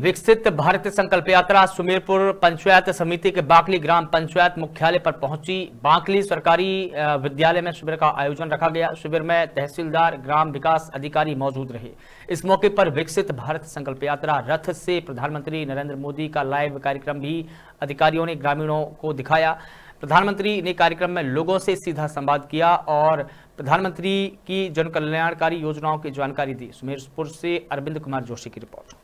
विकसित भारत संकल्प यात्रा सुमेरपुर पंचायत समिति के बाकली ग्राम पंचायत मुख्यालय पर पहुंची बांकली सरकारी विद्यालय में शिविर का आयोजन रखा गया शिविर में तहसीलदार ग्राम विकास अधिकारी मौजूद रहे इस मौके पर विकसित भारत संकल्प यात्रा रथ से प्रधानमंत्री नरेंद्र मोदी का लाइव कार्यक्रम भी अधिकारियों ने ग्रामीणों को दिखाया प्रधानमंत्री ने कार्यक्रम में लोगों से सीधा संवाद किया और प्रधानमंत्री की जनकल्याणकारी योजनाओं की जानकारी दी सुमेरपुर से अरविंद कुमार जोशी की रिपोर्ट